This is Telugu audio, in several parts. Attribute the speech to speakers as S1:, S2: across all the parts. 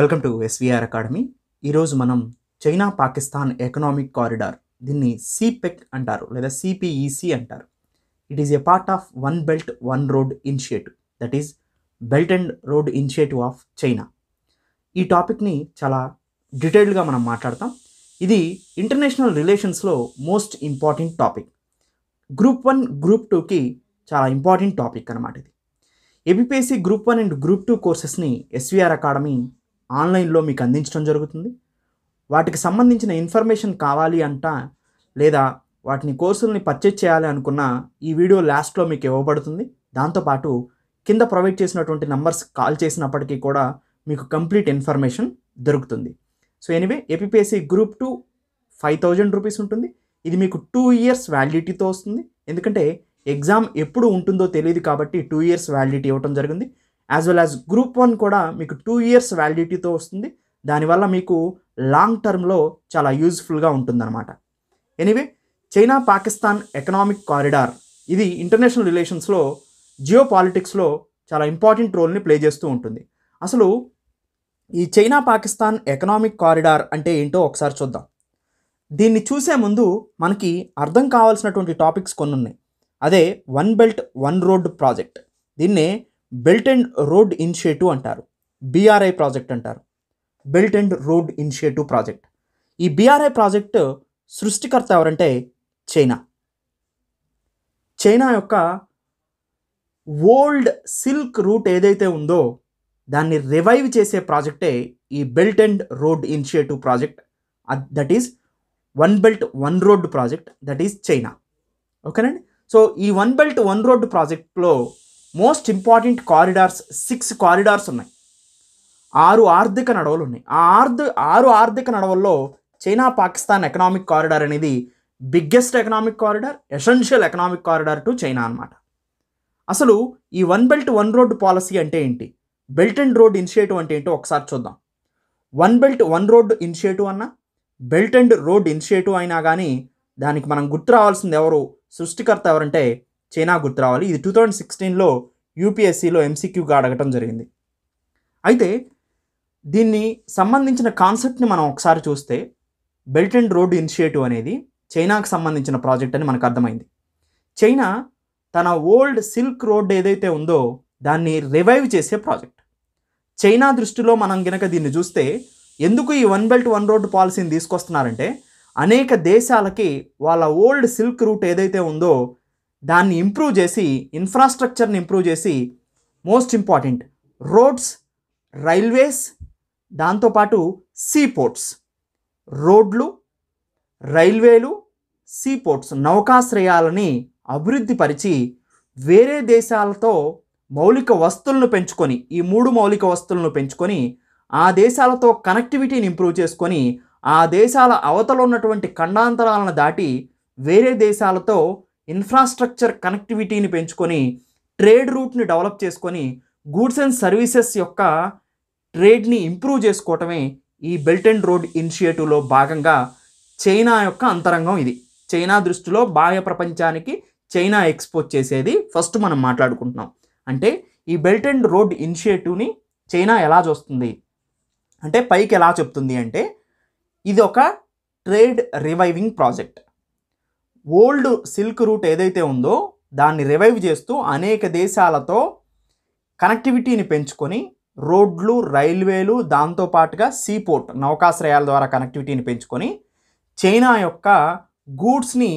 S1: వెల్కమ్ టు ఎస్విఆర్ అకాడమీ ఈరోజు మనం చైనా పాకిస్తాన్ ఎకనామిక్ కారిడార్ దీన్ని సిపెక్ అంటారు లేదా సిపిఈసి అంటారు it is a part of one belt one road initiative that is belt and road initiative of China ఈ టాపిక్ని చాలా డీటెయిల్డ్గా మనం మాట్లాడతాం ఇది ఇంటర్నేషనల్ రిలేషన్స్లో most important topic group one group టూకి చాలా ఇంపార్టెంట్ టాపిక్ అనమాట ఇది APPSC group one and group two కోర్సెస్ని ఎస్విఆర్ అకాడమీ ఆన్లైన్లో మీకు అందించడం జరుగుతుంది వాటికి సంబంధించిన ఇన్ఫర్మేషన్ కావాలి అంట లేదా వాటిని కోర్సుల్ని పర్చేజ్ చేయాలి అనుకున్న ఈ వీడియో లాస్ట్లో మీకు ఇవ్వబడుతుంది దాంతోపాటు కింద ప్రొవైడ్ చేసినటువంటి నంబర్స్ కాల్ చేసినప్పటికీ కూడా మీకు కంప్లీట్ ఇన్ఫర్మేషన్ దొరుకుతుంది so anyway APSC group two five thousand rupees ఉంటుంది ఇది మీకు టూ ఇయర్స్ వ్యాలిడిటీతో వస్తుంది ఎందుకంటే ఎగ్జామ్ ఎప్పుడు ఉంటుందో తెలియదు కాబట్టి టూ ఇయర్స్ వ్యాలిడిటీ ఇవ్వటం జరిగింది as well as group one కూడా మీకు టూ ఇయర్స్ వ్యాలిడిటీతో వస్తుంది దానివల్ల మీకు లాంగ్ టర్మ్లో చాలా యూజ్ఫుల్గా ఉంటుందన్నమాట anyway China Pakistan economic corridor ఇది ఇంటర్నేషనల్ రిలేషన్స్లో జియో పాలిటిక్స్లో చాలా ఇంపార్టెంట్ రోల్ని ప్లే చేస్తూ ఉంటుంది అసలు ఈ చైనా పాకిస్తాన్ ఎకనామిక్ కారిడార్ అంటే ఏంటో ఒకసారి చూద్దాం దీన్ని చూసే ముందు మనకి అర్థం కావాల్సినటువంటి టాపిక్స్ కొన్ని ఉన్నాయి అదే one belt one road project దీన్నే బెల్ట్ అండ్ రోడ్ ఇనిషియేటివ్ అంటారు బీఆర్ఐ ప్రాజెక్ట్ అంటారు belt and road initiative project ఈ బీఆర్ఐ ప్రాజెక్ట్ సృష్టికర్త ఎవరంటే చైనా చైనా యొక్క ఓల్డ్ సిల్క్ రూట్ ఏదైతే ఉందో దాన్ని రివైవ్ చేసే ప్రాజెక్టే ఈ belt and road initiative project that is one belt one road project that is China ఓకేనండి సో ఈ వన్ బెల్ట్ వన్ రోడ్ ప్రాజెక్ట్లో most important corridors six corridors ఉన్నాయి ఆరు ఆర్థిక నడవలు ఉన్నాయి ఆ ఆర్థ ఆరు ఆర్థిక నడవల్లో చైనా పాకిస్తాన్ ఎకనామిక్ కారిడార్ అనేది biggest economic corridor essential economic corridor to China అనమాట అసలు ఈ one belt one road policy అంటే ఏంటి బెల్ట్ అండ్ రోడ్ ఇనిషియేటివ్ అంటే ఏంటో ఒకసారి చూద్దాం one belt one road initiative అన్న బెల్ట్ అండ్ రోడ్ ఇనిషియేటివ్ అయినా కానీ దానికి మనం గుర్తు రావాల్సింది ఎవరు సృష్టికర్త ఎవరంటే చైనా గుర్తు రావాలి ఇది టూ థౌజండ్ సిక్స్టీన్లో యూపీఎస్సీలో ఎంసీక్యూగా అడగటం జరిగింది అయితే దీన్ని సంబంధించిన కాన్సెప్ట్ని మనం ఒకసారి చూస్తే బెల్ట్ అండ్ రోడ్ ఇనిషియేటివ్ అనేది చైనాకు సంబంధించిన ప్రాజెక్ట్ అని మనకు అర్థమైంది చైనా తన ఓల్డ్ సిల్క్ రోడ్ ఏదైతే ఉందో దాన్ని రివైవ్ చేసే ప్రాజెక్ట్ చైనా దృష్టిలో మనం గనక దీన్ని చూస్తే ఎందుకు ఈ వన్ బెల్ట్ వన్ రోడ్ పాలసీని తీసుకొస్తున్నారంటే అనేక దేశాలకి వాళ్ళ ఓల్డ్ సిల్క్ రూట్ ఏదైతే ఉందో దాన్ని ఇంప్రూవ్ చేసి ఇన్ఫ్రాస్ట్రక్చర్ని ఇంప్రూవ్ చేసి మోస్ట్ ఇంపార్టెంట్ రోడ్స్ రైల్వేస్ దాంతోపాటు సీపోర్ట్స్ రోడ్లు రైల్వేలు సీపోర్ట్స్ నౌకాశ్రయాలని అభివృద్ధిపరిచి వేరే దేశాలతో మౌలిక వస్తువులను పెంచుకొని ఈ మూడు మౌలిక వస్తువులను పెంచుకొని ఆ దేశాలతో కనెక్టివిటీని ఇంప్రూవ్ చేసుకొని ఆ దేశాల అవతల ఉన్నటువంటి ఖండాంతరాలను దాటి వేరే దేశాలతో ఇన్ఫ్రాస్ట్రక్చర్ కనెక్టివిటీని పెంచుకొని ట్రేడ్ రూట్ని డెవలప్ చేసుకొని గూడ్స్ అండ్ సర్వీసెస్ యొక్క ట్రేడ్ని ఇంప్రూవ్ చేసుకోవటమే ఈ బెల్ట్ అండ్ రోడ్ ఇనిషియేటివ్లో భాగంగా చైనా యొక్క అంతరంగం ఇది చైనా దృష్టిలో బాహ్య ప్రపంచానికి చైనా ఎక్స్పోజ్ చేసేది ఫస్ట్ మనం మాట్లాడుకుంటున్నాం అంటే ఈ బెల్ట్ అండ్ రోడ్ ఇనిషియేటివ్ని చైనా ఎలా చూస్తుంది అంటే పైకి ఎలా చెప్తుంది అంటే ఇది ఒక trade reviving project old silk route ఏదైతే ఉందో దాన్ని రివైవ్ చేస్తూ అనేక దేశాలతో కనెక్టివిటీని పెంచుకొని రోడ్లు రైల్వేలు దాంతోపాటుగా సీపోర్ట్ నౌకాశ్రయాల ద్వారా కనెక్టివిటీని పెంచుకొని చైనా యొక్క గూడ్స్ని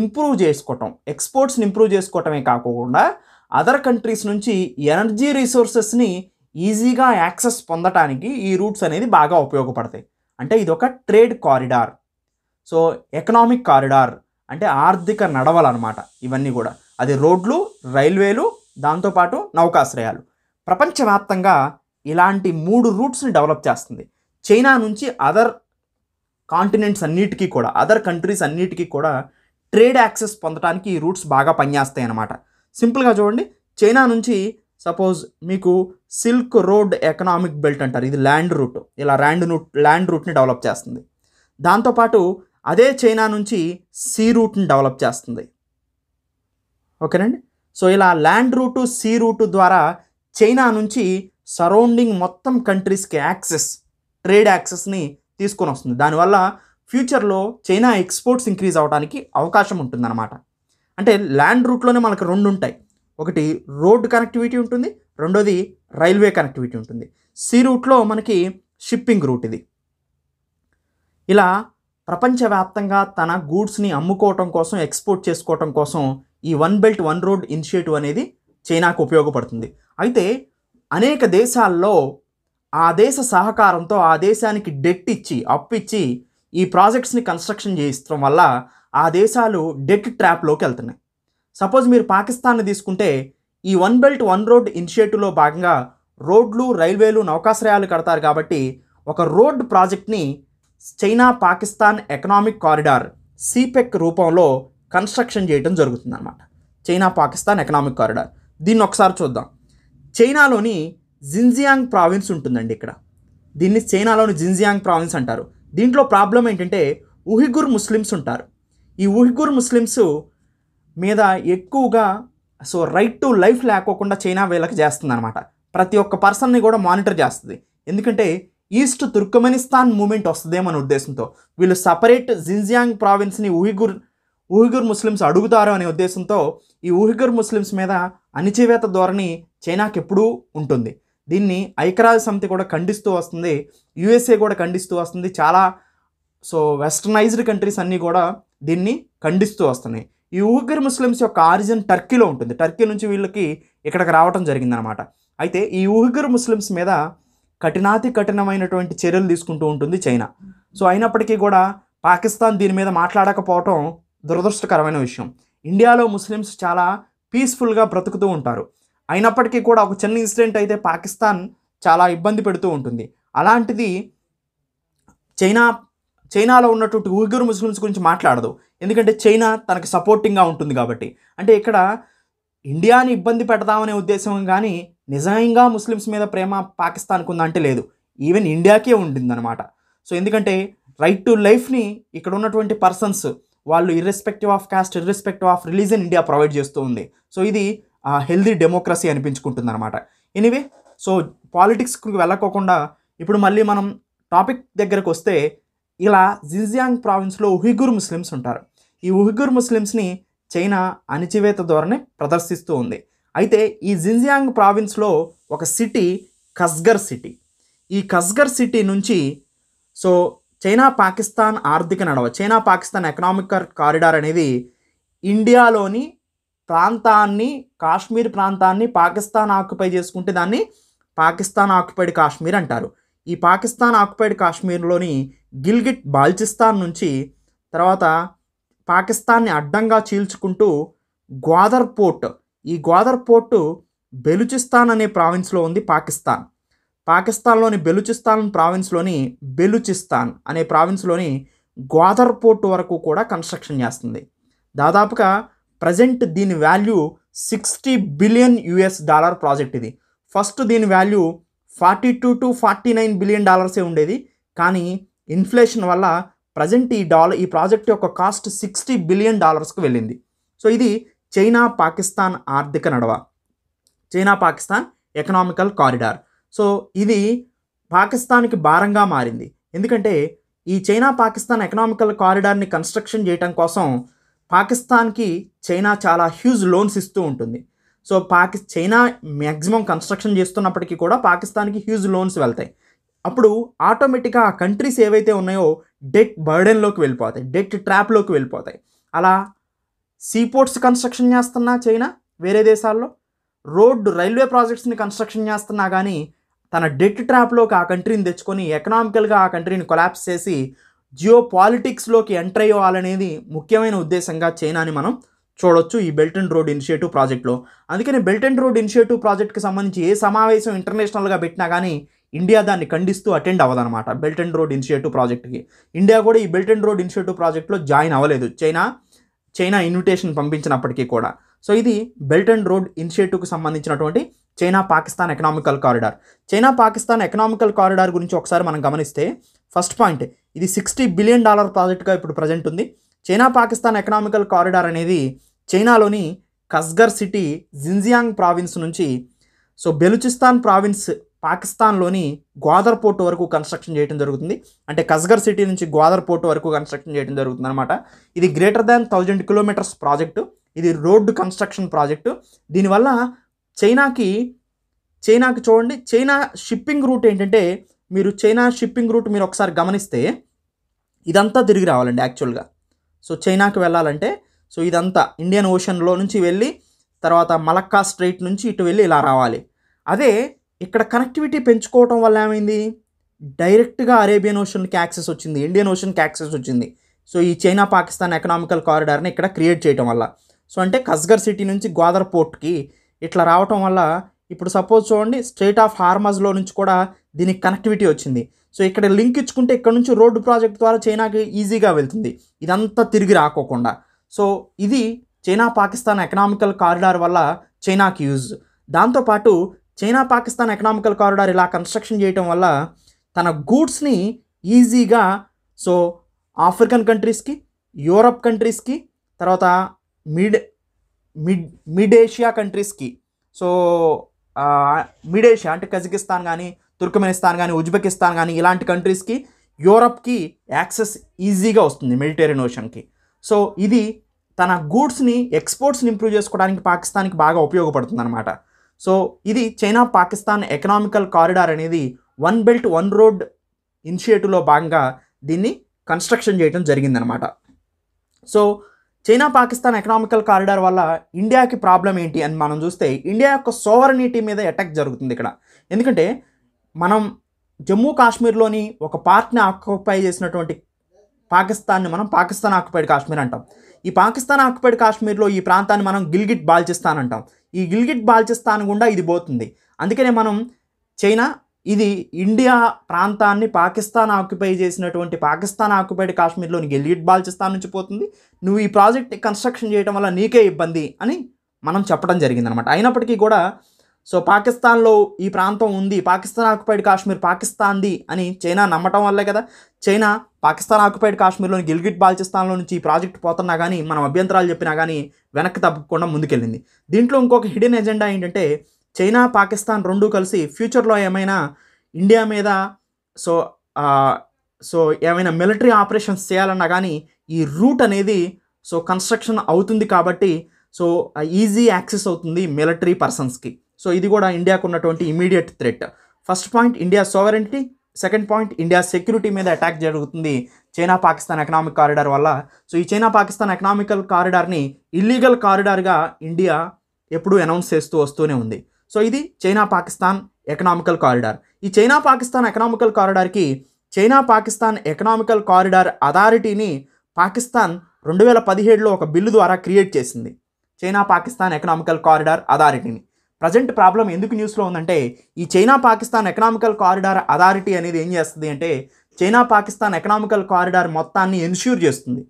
S1: ఇంప్రూవ్ చేసుకోవటం ఎక్స్పోర్ట్స్ని ఇంప్రూవ్ చేసుకోవటమే కాకుండా అదర్ కంట్రీస్ నుంచి ఎనర్జీ రిసోర్సెస్ని ఈజీగా యాక్సెస్ పొందటానికి ఈ రూట్స్ అనేది బాగా ఉపయోగపడతాయి అంటే ఇది ఒక trade corridor so economic corridor అంటే ఆర్థిక నడవలన్నమాట ఇవన్నీ కూడా అది రోడ్లు రైల్వేలు దాంతోపాటు నౌకాశ్రయాలు ప్రపంచవ్యాప్తంగా ఇలాంటి మూడు రూట్స్ని డెవలప్ చేస్తుంది చైనా నుంచి అదర్ కాంటినెంట్స్ అన్నిటికీ కూడా అదర్ కంట్రీస్ అన్నిటికీ కూడా ట్రేడ్ యాక్సెస్ పొందడానికి ఈ రూట్స్ బాగా పనిచేస్తాయి అనమాట సింపుల్గా చూడండి చైనా నుంచి సపోజ్ మీకు సిల్క్ రోడ్ ఎకనామిక్ బెల్ట్ అంటారు ఇది ల్యాండ్ రూట్ ఇలా ల్యాండ్ రూట్ ల్యాండ్ రూట్ని డెవలప్ చేస్తుంది దాంతోపాటు అదే చైనా నుంచి సీ రూట్ని డెవలప్ చేస్తుంది ఓకేనండి సో ఇలా ల్యాండ్ రూటు సీ రూటు ద్వారా చైనా నుంచి సరౌండింగ్ మొత్తం కంట్రీస్కి యాక్సెస్ ట్రేడ్ యాక్సెస్ని తీసుకొని వస్తుంది దానివల్ల ఫ్యూచర్లో చైనా ఎక్స్పోర్ట్స్ ఇంక్రీజ్ అవడానికి అవకాశం ఉంటుందన్నమాట అంటే ల్యాండ్ రూట్లోనే మనకు రెండు ఉంటాయి ఒకటి రోడ్డు కనెక్టివిటీ ఉంటుంది రెండోది రైల్వే కనెక్టివిటీ ఉంటుంది సీ రూట్లో మనకి షిప్పింగ్ రూట్ ఇది ఇలా ప్రపంచవ్యాప్తంగా తన గూడ్స్ని అమ్ముకోవటం కోసం ఎక్స్పోర్ట్ చేసుకోవటం కోసం ఈ one belt one road initiative అనేది చైనాకు ఉపయోగపడుతుంది అయితే అనేక దేశాల్లో ఆ దేశ సహకారంతో ఆ దేశానికి డెట్ ఇచ్చి అప్పిచ్చి ఈ ప్రాజెక్ట్స్ని కన్స్ట్రక్షన్ చేయించడం వల్ల ఆ దేశాలు డెట్ ట్రాప్లోకి వెళ్తున్నాయి సపోజ్ మీరు పాకిస్తాన్ని తీసుకుంటే ఈ వన్ బెల్ట్ వన్ రోడ్ ఇనిషియేటివ్లో భాగంగా రోడ్లు రైల్వేలు నౌకాశ్రయాలు కడతారు కాబట్టి ఒక రోడ్ ప్రాజెక్ట్ని China Pakistan economic corridor CPEC రూపంలో కన్స్ట్రక్షన్ చేయడం అనమాట చైనా పాకిస్తాన్ ఎకనామిక్ కారిడార్ దీన్ని ఒకసారి చూద్దాం చైనాలోని జిన్జియాంగ్ ప్రావిన్స్ ఉంటుందండి ఇక్కడ దీన్ని చైనాలోని జిన్జియాంగ్ ప్రావిన్స్ అంటారు దీంట్లో ప్రాబ్లం ఏంటంటే ఉహిగుర్ ముస్లిమ్స్ ఉంటారు ఈ ఉహిగుర్ ముస్లిమ్స్ మీద ఎక్కువగా సో రైట్ టు లైఫ్ లేకోకుండా చైనా వీళ్ళకి చేస్తుంది అనమాట ప్రతి ఒక్క పర్సన్ని కూడా మానిటర్ చేస్తుంది ఎందుకంటే ఈస్ట్ తుర్కమెనిస్తాన్ మూమెంట్ వస్తుందేమో అనే ఉద్దేశంతో వీళ్ళు సపరేట్ జిన్జియాంగ్ ప్రావిన్స్ని ఉహిగుర్ ఉహిగుర్ ముస్లిమ్స్ అడుగుతారు అనే ఉద్దేశంతో ఈ ఉహిగుర్ ముస్లిమ్స్ మీద అణిచివేత ధోరణి చైనాకి ఎప్పుడూ ఉంటుంది దీన్ని ఐక్యరాజ్య సమితి కూడా ఖండిస్తూ వస్తుంది యుఎస్ఏ కూడా ఖండిస్తూ వస్తుంది చాలా సో వెస్టర్నైజ్డ్ కంట్రీస్ అన్నీ కూడా దీన్ని ఖండిస్తూ వస్తున్నాయి ఈ ఉహిగర్ ముస్లిమ్స్ యొక్క ఆరిజిన్ టర్కీలో ఉంటుంది టర్కీ నుంచి వీళ్ళకి ఇక్కడికి రావడం జరిగిందనమాట అయితే ఈ ఉహిగర్ ముస్లిమ్స్ మీద కఠినాతి కఠినమైనటువంటి చర్యలు తీసుకుంటూ ఉంటుంది చైనా సో అయినప్పటికీ కూడా పాకిస్తాన్ దీని మీద మాట్లాడకపోవటం దురదృష్టకరమైన విషయం ఇండియాలో ముస్లిమ్స్ చాలా పీస్ఫుల్గా బ్రతుకుతూ ఉంటారు అయినప్పటికీ కూడా ఒక చిన్న ఇన్సిడెంట్ అయితే పాకిస్తాన్ చాలా ఇబ్బంది పెడుతూ ఉంటుంది అలాంటిది చైనా చైనాలో ఉన్నటువంటి ఉయ్గూర్ ముస్లిమ్స్ గురించి మాట్లాడదు ఎందుకంటే చైనా తనకు సపోర్టింగ్గా ఉంటుంది కాబట్టి అంటే ఇక్కడ ఇండియాని ఇబ్బంది పెడదామనే ఉద్దేశం కానీ నిజంగా ముస్లిమ్స్ మీద ప్రేమ పాకిస్తాన్కు ఉందంటే లేదు ఈవెన్ ఇండియాకే ఉండిందనమాట సో ఎందుకంటే రైట్ టు లైఫ్ని ఇక్కడ ఉన్నటువంటి పర్సన్స్ వాళ్ళు irrespective of caste irrespective of religion India provide చేస్తూ ఉంది సో ఇది హెల్దీ డెమోక్రసీ అనిపించుకుంటుంది అనమాట ఎనివే సో పాలిటిక్స్కి వెళ్ళకోకుండా ఇప్పుడు మళ్ళీ మనం టాపిక్ దగ్గరకు వస్తే ఇలా జిన్జియాంగ్ ప్రావిన్స్లో ఉహిగుర్ ముస్లిమ్స్ ఉంటారు ఈ ఉహిగుర్ ముస్లిమ్స్ని చైనా అణిచివేత ధోరణి ప్రదర్శిస్తూ ఉంది అయితే ఈ జిన్జియాంగ్ ప్రావిన్స్లో ఒక సిటీ కస్గర్ సిటీ ఈ కస్గర్ సిటీ నుంచి సో చైనా పాకిస్తాన్ ఆర్థిక నడవ చైనా పాకిస్తాన్ ఎకనామిక్ కారిడార్ అనేది ఇండియాలోని ప్రాంతాన్ని కాశ్మీర్ ప్రాంతాన్ని పాకిస్తాన్ ఆక్యుపై చేసుకుంటే దాన్ని పాకిస్తాన్ ఆక్యుపైడ్ కాశ్మీర్ అంటారు ఈ పాకిస్తాన్ ఆక్యుపైడ్ కాశ్మీర్లోని గిల్గిట్ బాల్చిస్తాన్ నుంచి తర్వాత పాకిస్తాన్ని అడ్డంగా చీల్చుకుంటూ గ్వాదర్ పోర్ట్ ఈ గోదర్ పోర్టు బెలుచిస్తాన్ అనే ప్రావిన్స్లో ఉంది పాకిస్తాన్ పాకిస్తాన్లోని బెలుచిస్తాన్ ప్రావిన్స్లోని బెలుచిస్తాన్ అనే ప్రావిన్స్లోని గోదర్ పోర్టు వరకు కూడా కన్స్ట్రక్షన్ చేస్తుంది దాదాపుగా ప్రజెంట్ దీని value sixty billion US dollar project ఇది ఫస్ట్ దీని value forty two to forty nine billion డాలర్సే ఉండేది కానీ ఇన్ఫ్లేషన్ వల్ల ప్రజెంట్ ఈ డాలర్ ఈ ప్రాజెక్ట్ యొక్క కాస్ట్ సిక్స్టీ బిలియన్ డాలర్స్కి వెళ్ళింది సో ఇది చైనా పాకిస్తాన్ ఆర్థిక నడవ China Pakistan economical corridor so ఇది పాకిస్తాన్కి భారంగా మారింది ఎందుకంటే ఈ చైనా పాకిస్తాన్ ఎకనామికల్ కారిడార్ని కన్స్ట్రక్షన్ చేయటం కోసం పాకిస్తాన్కి చైనా చాలా హ్యూజ్ లోన్స్ ఇస్తూ ఉంటుంది సో పాకి చైనా మ్యాక్సిమం కన్స్ట్రక్షన్ చేస్తున్నప్పటికీ కూడా పాకిస్తాన్కి హ్యూజ్ లోన్స్ వెళ్తాయి అప్పుడు ఆటోమేటిక్గా ఆ కంట్రీస్ ఏవైతే ఉన్నాయో డెట్ బర్డెన్లోకి వెళ్ళిపోతాయి డెట్ ట్రాప్లోకి వెళ్ళిపోతాయి అలా సీపోర్ట్స్ కన్స్ట్రక్షన్ చేస్తున్నా చైనా వేరే దేశాల్లో రోడ్డు రైల్వే ప్రాజెక్ట్స్ని కన్స్ట్రక్షన్ చేస్తున్నా కానీ తన డెట్ ట్రాప్లోకి ఆ కంట్రీని తెచ్చుకొని ఎకనామికల్గా ఆ కంట్రీని కొలాప్స్ చేసి జియో పాలిటిక్స్లోకి ఎంటర్ అయ్యాలనేది ముఖ్యమైన ఉద్దేశంగా చైనాని మనం చూడొచ్చు ఈ బెల్ట్ అండ్ రోడ్ ఇనిషియేటివ్ ప్రాజెక్ట్లో అందుకని బెల్ట్ అండ్ రోడ్ ఇనిషియేటివ్ ప్రాజెక్ట్కి సంబంధించి ఏ సమావేశం ఇంటర్నేషనల్గా పెట్టినా కానీ ఇండియా దాన్ని ఖండిస్తూ అటెండ్ అవ్వదనమాట బెల్ట్ అండ్ రోడ్ ఇనిషియేటివ్ ప్రాజెక్ట్కి ఇండియా కూడా ఈ బెల్ట్ అండ్ రోడ్ ఇనిషియేటివ్ ప్రాజెక్ట్లో జాయిన్ అవ్వలేదు చైనా చైనా ఇన్విటేషన్ పంపించినప్పటికీ కూడా సో ఇది బెల్ట్ అండ్ రోడ్ ఇనిషియేటివ్కి సంబంధించినటువంటి China Pakistan economical corridor China Pakistan economical corridor గురించి ఒకసారి మనం గమనిస్తే ఫస్ట్ పాయింట్ ఇది సిక్స్టీ బిలియన్ డాలర్ ప్రాజెక్ట్గా ఇప్పుడు ప్రజెంట్ ఉంది చైనా పాకిస్తాన్ ఎకనామికల్ కారిడార్ అనేది చైనాలోని కస్గర్ సిటీ జిన్జియాంగ్ ప్రావిన్స్ నుంచి సో బెలుచిస్తాన్ ప్రావిన్స్ పాకిస్తాన్లోని గ్వాదర్ పోర్ట్ వరకు కన్స్ట్రక్షన్ చేయడం జరుగుతుంది అంటే కస్గర్ సిటీ నుంచి గ్వాదర్ పోర్ట్ వరకు కన్స్ట్రక్షన్ చేయడం జరుగుతుంది అనమాట ఇది greater than thousand kilometres project ఇది రోడ్డు కన్స్ట్రక్షన్ ప్రాజెక్టు దీనివల్ల చైనాకి చైనాకి చూడండి చైనా షిప్పింగ్ రూట్ ఏంటంటే మీరు చైనా షిప్పింగ్ రూట్ మీరు ఒకసారి గమనిస్తే ఇదంతా తిరిగి రావాలండి యాక్చువల్గా సో చైనాకి వెళ్ళాలంటే సో ఇదంతా ఇండియన్ ఓషన్లో నుంచి వెళ్ళి తర్వాత మలక్కా స్ట్రైట్ నుంచి ఇటు వెళ్ళి ఇలా రావాలి అదే ఇక్కడ కనెక్టివిటీ పెంచుకోవటం వల్ల ఏమైంది డైరెక్ట్గా అరేబియన్ ఓషన్కి యాక్సెస్ వచ్చింది ఇండియన్ ఓషన్కి యాక్సెస్ వచ్చింది సో ఈ చైనా పాకిస్తాన్ ఎకనామికల్ కారిడార్ని ఇక్కడ క్రియేట్ చేయటం వల్ల సో అంటే కస్గర్ సిటీ నుంచి గోదర్ పోర్ట్కి ఇట్లా రావటం వల్ల ఇప్పుడు సపోజ్ చూడండి స్ట్రేట్ ఆఫ్ హార్మజ్లో నుంచి కూడా దీనికి కనెక్టివిటీ వచ్చింది సో ఇక్కడ లింక్ ఇచ్చుకుంటే ఇక్కడ నుంచి రోడ్డు ప్రాజెక్ట్ ద్వారా చైనాకి ఈజీగా వెళ్తుంది ఇదంతా తిరిగి రాకోకుండా సో ఇది చైనా పాకిస్తాన్ ఎకనామికల్ కారిడార్ వల్ల చైనాకి యూజ్ దాంతోపాటు చైనా పాకిస్తాన్ ఎకనామికల్ కారిడార్ ఇలా కన్స్ట్రక్షన్ చేయటం వల్ల తన గూడ్స్ని ఈజీగా సో ఆఫ్రికన్ కంట్రీస్కి యూరప్ కంట్రీస్కి తర్వాత మిడ్ మిడ్ మిడ్ ఏషియా కంట్రీస్కి సో మిడ్ ఏషియా అంటే కజకిస్తాన్ కానీ తుర్కమెనిస్తాన్ కానీ ఉజ్బెకిస్తాన్ కానీ ఇలాంటి కంట్రీస్కి యూరప్కి యాక్సెస్ ఈజీగా వస్తుంది మెడిటేరియన్ ఓషన్కి సో ఇది తన గూడ్స్ని ఎక్స్పోర్ట్స్ని ఇంప్రూవ్ చేసుకోవడానికి పాకిస్తాన్కి బాగా ఉపయోగపడుతుంది అనమాట సో ఇది చైనా పాకిస్తాన్ ఎకనామికల్ కారిడార్ అనేది వన్ బెల్ట్ వన్ రోడ్ ఇనిషియేటివ్లో భాగంగా దీన్ని కన్స్ట్రక్షన్ చేయడం జరిగిందనమాట so China Pakistan economical corridor వల్ల ఇండియాకి ప్రాబ్లం ఏంటి అని మనం చూస్తే ఇండియా యొక్క సోవరనిటీ మీద అటాక్ జరుగుతుంది ఇక్కడ ఎందుకంటే మనం జమ్మూ కాశ్మీర్లోని ఒక పార్ట్ని ఆక్యుపై చేసినటువంటి పాకిస్తాన్ని మనం పాకిస్తాన్ ఆక్యుపైడ్ కాశ్మీర్ అంటాం ఈ పాకిస్తాన్ ఆక్యుపైడ్ కాశ్మీర్లో ఈ ప్రాంతాన్ని మనం గిల్గిట్ బాల్చిస్తాన్ అంటాం ఈ గిల్గిట్ బాల్చిస్తాన్ గుండా ఇది పోతుంది అందుకనే మనం చైనా ఇది ఇండియా ప్రాంతాన్ని పాకిస్తాన్ ఆక్యుపై చేసినటువంటి పాకిస్తాన్ ఆక్యుపైడ్ కాశ్మీర్లోని గిల్గిట్ బాల్చిస్తాన్ నుంచి పోతుంది నువ్వు ఈ ప్రాజెక్ట్ కన్స్ట్రక్షన్ చేయడం వల్ల నీకే ఇబ్బంది అని మనం చెప్పడం జరిగిందనమాట అయినప్పటికీ కూడా సో పాకిస్తాన్లో ఈ ప్రాంతం ఉంది పాకిస్తాన్ ఆక్యుపైడ్ కాశ్మీర్ పాకిస్తాన్ది అని చైనా నమ్మటం వల్లే కదా చైనా పాకిస్తాన్ ఆక్యుపైడ్ కాశ్మీర్లోని గిల్గిట్ బాల్చిస్తాన్లో నుంచి ఈ ప్రాజెక్ట్ పోతున్నా కానీ మనం అభ్యంతరాలు చెప్పినా కానీ వెనక్కి తప్పకుండా ముందుకెళ్ళింది దీంట్లో ఇంకొక హిడెన్ ఎజెండా ఏంటంటే చైనా పాకిస్తాన్ రెండూ కలిసి ఫ్యూచర్లో ఏమైనా ఇండియా మీద సో సో ఏమైనా మిలిటరీ ఆపరేషన్స్ చేయాలన్నా కానీ ఈ రూట్ అనేది సో కన్స్ట్రక్షన్ అవుతుంది కాబట్టి సో ఈజీ యాక్సెస్ అవుతుంది మిలిటరీ పర్సన్స్కి సో ఇది కూడా ఇండియాకు ఉన్నటువంటి immediate threat first point India sovereignty second point India security మీద అటాక్ జరుగుతుంది చైనా పాకిస్తాన్ ఎకనామిక్ కారిడార్ వల్ల సో ఈ చైనా పాకిస్తాన్ ఎకనామికల్ కారిడార్ని ఇల్లీగల్ కారిడార్గా ఇండియా ఎప్పుడూ అనౌన్స్ చేస్తూ వస్తూనే ఉంది సో ఇది చైనా పాకిస్తాన్ ఎకనామికల్ కారిడార్ ఈ చైనా పాకిస్తాన్ ఎకనామికల్ కారిడార్కి చైనా పాకిస్తాన్ ఎకనామికల్ కారిడార్ అథారిటీని పాకిస్తాన్ రెండు వేల పదిహేడులో ఒక బిల్లు ద్వారా క్రియేట్ చేసింది చైనా పాకిస్తాన్ ఎకనామికల్ కారిడార్ అథారిటీని ప్రజెంట్ ప్రాబ్లం ఎందుకు న్యూస్లో ఉందంటే ఈ China Pakistan economical corridor authority అనేది ఏం చేస్తుంది అంటే చైనా పాకిస్తాన్ ఎకనామికల్ కారిడార్ మొత్తాన్ని ఎన్ష్యూర్ చేస్తుంది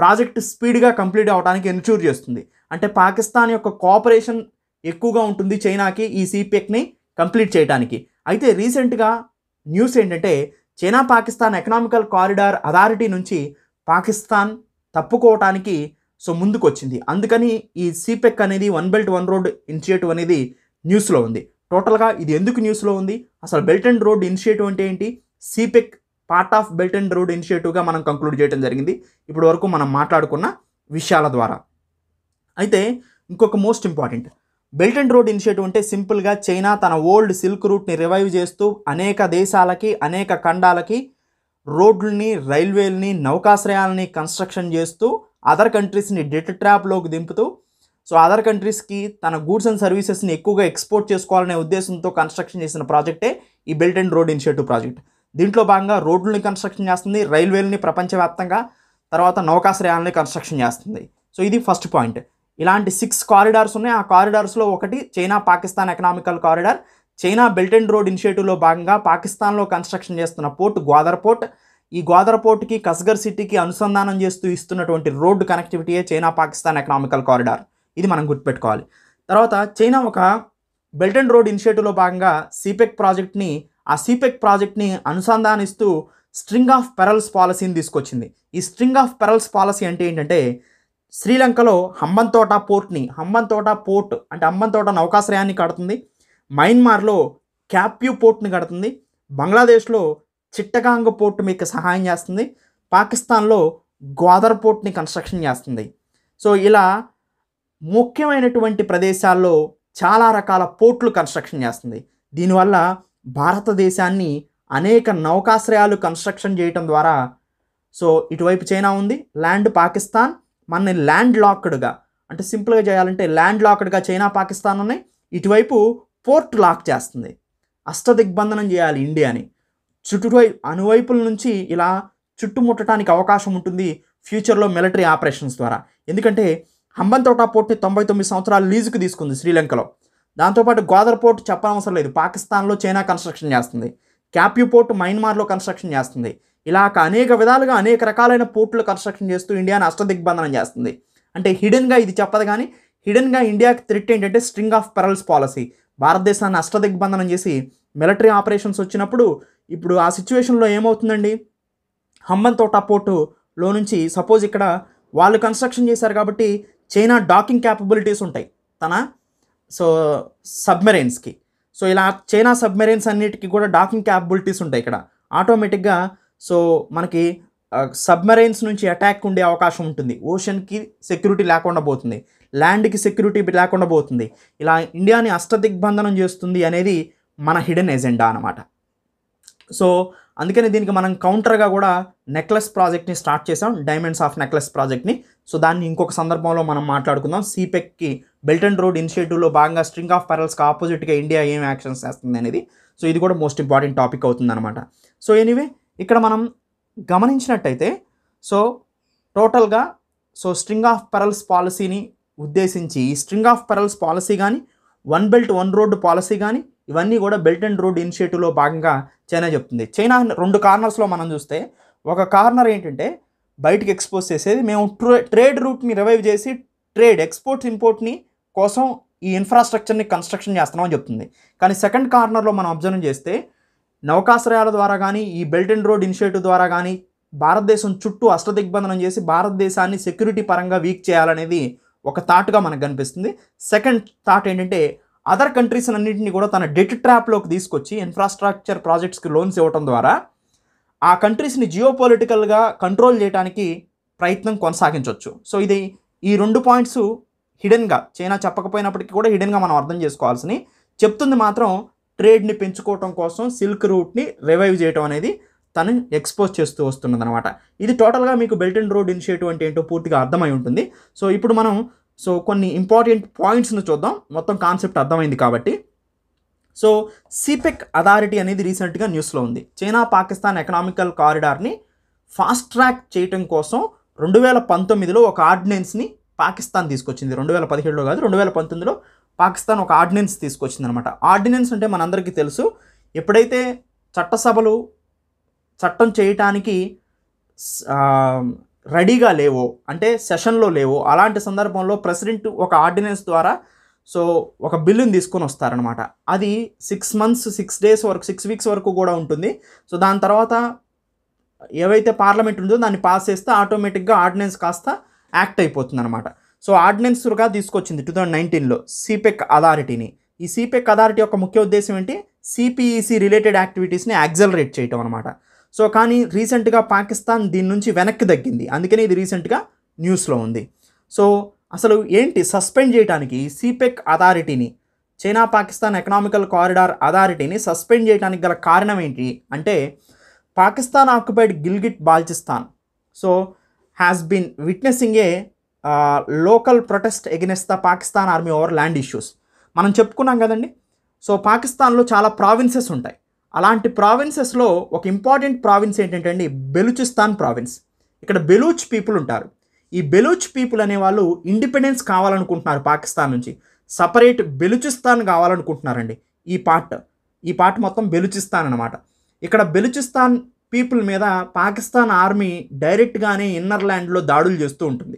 S1: ప్రాజెక్ట్ స్పీడ్గా కంప్లీట్ అవడానికి ఎన్ష్యూర్ చేస్తుంది అంటే పాకిస్తాన్ యొక్క కోఆపరేషన్ ఎక్కువగా ఉంటుంది చైనాకి ఈ సిపిఎక్ని కంప్లీట్ చేయడానికి అయితే రీసెంట్గా న్యూస్ ఏంటంటే China Pakistan economical corridor authority నుంచి పాకిస్తాన్ తప్పుకోవటానికి సో ముందుకు వచ్చింది అందుకని ఈ సిపెక్ e అనేది one belt one road initiative అనేది న్యూస్లో ఉంది టోటల్గా ఇది ఎందుకు న్యూస్లో ఉంది అసలు బెల్ట్ అండ్ రోడ్ ఇనిషియేటివ్ అంటే ఏంటి CPEC e part of belt and road ఇనిషియేటివ్గా మనం కంక్లూడ్ చేయడం జరిగింది ఇప్పటి వరకు మనం మాట్లాడుకున్న విషయాల ద్వారా అయితే ఇంకొక most important belt and road initiative అంటే సింపుల్గా చైనా తన ఓల్డ్ సిల్క్ రూట్ని రివైవ్ చేస్తూ అనేక దేశాలకి అనేక ఖండాలకి రోడ్లని రైల్వేలని నౌకాశ్రయాలని కన్స్ట్రక్షన్ చేస్తూ అదర్ కంట్రీస్ని డెట్ ట్రాప్లోకి దింపుతూ సో అదర్ కంట్రీస్కి తన గూడ్స్ అండ్ సర్వీసెస్ని ఎక్కువగా ఎక్స్పోర్ట్ చేసుకోవాలనే ఉద్దేశంతో కన్స్ట్రక్షన్ చేసిన ప్రాజెక్టే ఈ belt and road initiative project దీంట్లో భాగంగా రోడ్లని కన్స్ట్రక్షన్ చేస్తుంది రైల్వేలని ప్రపంచవ్యాప్తంగా తర్వాత నౌకాశ్రయాలని కన్స్ట్రక్షన్ చేస్తుంది సో ఇది ఫస్ట్ పాయింట్ ఇలాంటి సిక్స్ కారిడార్స్ ఉన్నాయి ఆ కారిడార్స్లో ఒకటి China Pakistan economical corridor China belt and road ఇనిషియేటివ్లో భాగంగా పాకిస్తాన్లో కన్స్ట్రక్షన్ చేస్తున్న పోర్ట్ గ్వాదర్ పోర్ట్ ఈ గోదర్ పోర్టుకి కస్గర్ సిటీకి అనుసంధానం చేస్తూ ఇస్తున్నటువంటి రోడ్డు కనెక్టివిటీయే చైనా పాకిస్తాన్ ఎకనామికల్ కారిడార్ ఇది మనం గుర్తుపెట్టుకోవాలి తర్వాత చైనా ఒక బెల్ట్ అండ్ రోడ్ ఇనిషియేటివ్లో భాగంగా సిపెక్ ప్రాజెక్ట్ని ఆ సిపెక్ ప్రాజెక్ట్ని అనుసంధానిస్తూ స్ట్రింగ్ ఆఫ్ పెరల్స్ పాలసీని తీసుకొచ్చింది ఈ స్ట్రింగ్ ఆఫ్ పెరల్స్ పాలసీ అంటే ఏంటంటే శ్రీలంకలో హంబంతోట పోర్ట్ని హంబంతోట పోర్ట్ అంటే హంబంతోట నౌకాశ్రయాన్ని కడుతుంది మయన్మార్లో క్యాప్యూ పోర్ట్ని కడుతుంది బంగ్లాదేశ్లో చిట్టగాంగ్ పోర్ట్ మీకు సహాయం చేస్తుంది పాకిస్తాన్లో గోదర్ పోర్ట్ని కన్స్ట్రక్షన్ చేస్తుంది సో ఇలా ముఖ్యమైనటువంటి ప్రదేశాల్లో చాలా రకాల పోర్ట్లు కన్స్ట్రక్షన్ చేస్తుంది దీనివల్ల భారతదేశాన్ని అనేక నౌకాశ్రయాలు కన్స్ట్రక్షన్ చేయటం ద్వారా సో ఇటువైపు చైనా ఉంది ల్యాండ్ పాకిస్తాన్ మన ల్యాండ్ లాక్డ్గా అంటే సింపుల్గా చేయాలంటే ల్యాండ్ లాక్డ్గా చైనా పాకిస్తాన్ ఉన్నాయి ఇటువైపు పోర్ట్ లాక్ చేస్తుంది అష్టదిగ్బంధనం చేయాలి ఇండియాని చుట్టువై అనువైపుల నుంచి ఇలా చుట్టుముట్టడానికి అవకాశం ఉంటుంది ఫ్యూచర్లో మిలిటరీ ఆపరేషన్స్ ద్వారా ఎందుకంటే హంబంతోటా పోర్ట్ని తొంభై తొమ్మిది సంవత్సరాలు లీజుకు తీసుకుంది శ్రీలంకలో దాంతోపాటు గోదర్ పోర్ట్ చెప్పనవసరం లేదు పాకిస్తాన్లో చైనా కన్స్ట్రక్షన్ చేస్తుంది క్యాప్యూ పోర్ట్ మయన్మార్లో కన్స్ట్రక్షన్ చేస్తుంది ఇలా అనేక విధాలుగా అనేక రకాలైన పోర్టులు కన్స్ట్రక్షన్ చేస్తూ ఇండియాని అష్టదిగ్బంధనం చేస్తుంది అంటే హిడెన్గా ఇది చెప్పదు కానీ హిడెన్గా ఇండియాకి థ్రెట్ ఏంటంటే స్ట్రింగ్ ఆఫ్ పెరల్స్ పాలసీ భారతదేశాన్ని అష్టదిగ్బంధనం చేసి మిలిటరీ ఆపరేషన్స్ వచ్చినప్పుడు ఇప్పుడు ఆ సిచ్యువేషన్లో ఏమవుతుందండి హమ్మన్ తోట పోర్టులో నుంచి సపోజ్ ఇక్కడ వాళ్ళు కన్స్ట్రక్షన్ చేశారు కాబట్టి చైనా డాకింగ్ క్యాపబిలిటీస్ ఉంటాయి తన సో సబ్మెరైన్స్కి సో ఇలా చైనా సబ్మెరైన్స్ అన్నిటికీ కూడా డాకింగ్ క్యాపబిలిటీస్ ఉంటాయి ఇక్కడ ఆటోమేటిక్గా సో మనకి సబ్మెరైన్స్ నుంచి అటాక్ ఉండే అవకాశం ఉంటుంది ఓషన్కి సెక్యూరిటీ లేకుండా పోతుంది ల్యాండ్కి సెక్యూరిటీ లేకుండా పోతుంది ఇలా ఇండియాని అష్టదిగ్బంధనం చేస్తుంది అనేది మన హిడెన్ ఎజెండా అనమాట సో అందుకని దీనికి మనం కౌంటర్గా కూడా నెక్లెస్ ప్రాజెక్ట్ని స్టార్ట్ చేసాం డైమండ్స్ ఆఫ్ నెక్లెస్ ప్రాజెక్ట్ని సో దాన్ని ఇంకొక సందర్భంలో మనం మాట్లాడుకుందాం సిపెక్కి బెల్ట్ అండ్ రోడ్ ఇనిషియేటివ్లో భాగంగా స్ట్రింగ్ ఆఫ్ పెరల్స్కి ఆపోజిట్గా ఇండియా ఏం యాక్షన్స్ చేస్తుంది అనేది సో ఇది కూడా మోస్ట్ ఇంపార్టెంట్ టాపిక్ అవుతుందన్నమాట సో ఎనీవే ఇక్కడ మనం గమనించినట్టయితే సో టోటల్గా సో స్ట్రింగ్ ఆఫ్ పెరల్స్ పాలసీని ఉద్దేశించి ఈ స్ట్రింగ్ ఆఫ్ పెరల్స్ పాలసీ కానీ one belt one road policy కానీ ఇవన్నీ కూడా బెల్ట్ అండ్ రోడ్ ఇనిషియేటివ్లో భాగంగా చైనా చెప్తుంది చైనా రెండు కార్నర్స్లో మనం చూస్తే ఒక కార్నర్ ఏంటంటే బయటకు ఎక్స్పోజ్ చేసేది మేము ట్రే ట్రేడ్ రూట్ని రివైవ్ చేసి ట్రేడ్ ఎక్స్పోర్ట్స్ ఇంపోర్ట్ని కోసం ఈ ఇన్ఫ్రాస్ట్రక్చర్ని కన్స్ట్రక్షన్ చేస్తున్నామని చెప్తుంది కానీ సెకండ్ కార్నర్లో మనం అబ్జర్వ్ చేస్తే నౌకాశ్రయాల ద్వారా కానీ ఈ బెల్ట్ అండ్ రోడ్ ఇనిషియేటివ్ ద్వారా కానీ భారతదేశం చుట్టూ అష్టదిగ్బంధనం చేసి భారతదేశాన్ని సెక్యూరిటీ పరంగా వీక్ చేయాలనేది ఒక థాట్గా మనకు కనిపిస్తుంది సెకండ్ థాట్ ఏంటంటే అదర్ కంట్రీస్ అన్నింటినీ కూడా తన డెట్ ట్రాప్లోకి తీసుకొచ్చి ఇన్ఫ్రాస్ట్రక్చర్ ప్రాజెక్ట్స్కి లోన్స్ ఇవ్వటం ద్వారా ఆ కంట్రీస్ని జియో పొలిటికల్గా కంట్రోల్ చేయడానికి ప్రయత్నం కొనసాగించవచ్చు సో ఇది ఈ రెండు పాయింట్స్ హిడెన్గా చైనా చెప్పకపోయినప్పటికీ కూడా హిడెన్గా మనం అర్థం చేసుకోవాల్సింది చెప్తుంది మాత్రం ట్రేడ్ని పెంచుకోవటం కోసం సిల్క్ రూట్ని రివైవ్ చేయటం అనేది తను ఎక్స్పోజ్ చేస్తూ వస్తున్నదనమాట ఇది టోటల్గా మీకు బెల్ట్ అండ్ రోడ్ ఇనిషియేటివ్ అంటే ఏంటో పూర్తిగా అర్థమై ఉంటుంది సో ఇప్పుడు మనం సో కొన్ని ఇంపార్టెంట్ పాయింట్స్ని చూద్దాం మొత్తం కాన్సెప్ట్ అర్థమైంది కాబట్టి సో సిపెక్ అథారిటీ e అనేది రీసెంట్గా న్యూస్లో ఉంది చైనా పాకిస్తాన్ ఎకనామికల్ కారిడార్ని ఫాస్ట్ ట్రాక్ చేయటం కోసం రెండు వేల పంతొమ్మిదిలో ఒక ఆర్డినెన్స్ని పాకిస్తాన్ తీసుకొచ్చింది రెండు వేల పదిహేడులో కాదు రెండు వేల పంతొమ్మిదిలో పాకిస్తాన్ ఒక ఆర్డినెన్స్ తీసుకొచ్చింది అనమాట ఆర్డినెన్స్ అంటే మనందరికీ తెలుసు ఎప్పుడైతే చట్టసభలు చట్టం చేయటానికి రెడీగా లేవో అంటే సెషన్లో లేవో అలాంటి సందర్భంలో ప్రెసిడెంట్ ఒక ఆర్డినెన్స్ ద్వారా సో ఒక బిల్లుని తీసుకొని వస్తారనమాట అది సిక్స్ మంత్స్ సిక్స్ డేస్ వరకు సిక్స్ వీక్స్ వరకు కూడా ఉంటుంది సో దాని తర్వాత ఏవైతే పార్లమెంట్ ఉందో దాన్ని పాస్ చేస్తే ఆటోమేటిక్గా ఆర్డినెన్స్ కాస్త యాక్ట్ అయిపోతుంది అనమాట సో ఆర్డినెన్స్గా తీసుకొచ్చింది టూ థౌజండ్ నైన్టీన్లో సిపెక్ అథారిటీని ఈ సిపెక్ అథారిటీ యొక్క ముఖ్య ఉద్దేశం ఏంటి సిపిఈసి రిలేటెడ్ యాక్టివిటీస్ని యాక్సలరేట్ చేయటం అనమాట సో కానీ రీసెంట్గా పాకిస్తాన్ దీని నుంచి వెనక్కి తగ్గింది అందుకనే ఇది రీసెంట్గా న్యూస్లో ఉంది సో అసలు ఏంటి సస్పెండ్ చేయడానికి సిపెక్ అథారిటీని చైనా పాకిస్తాన్ ఎకనామికల్ కారిడార్ అథారిటీని సస్పెండ్ చేయడానికి గల కారణం ఏంటి అంటే Pakistan occupied Gilgit Baltistan so has been witnessing a local protest against the Pakistan army over land issues మనం చెప్పుకున్నాం కదండి సో పాకిస్తాన్లో చాలా ప్రావిన్సెస్ ఉంటాయి అలాంటి ప్రావిన్సెస్లో ఒక ఇంపార్టెంట్ ప్రావిన్స్ ఏంటంటే అండి బెలూచిస్తాన్ ప్రావిన్స్ ఇక్కడ బెలూచ్ పీపుల్ ఉంటారు ఈ బెలూచ్ పీపుల్ అనే వాళ్ళు ఇండిపెండెన్స్ కావాలనుకుంటున్నారు పాకిస్తాన్ నుంచి సపరేట్ బెలూచిస్తాన్ కావాలనుకుంటున్నారండి ఈ పార్ట్ ఈ పార్ట్ మొత్తం బెలూచిస్తాన్ అనమాట ఇక్కడ బెలూచిస్తాన్ పీపుల్ మీద పాకిస్తాన్ ఆర్మీ డైరెక్ట్గానే ఇన్నర్ ల్యాండ్లో దాడులు చేస్తూ ఉంటుంది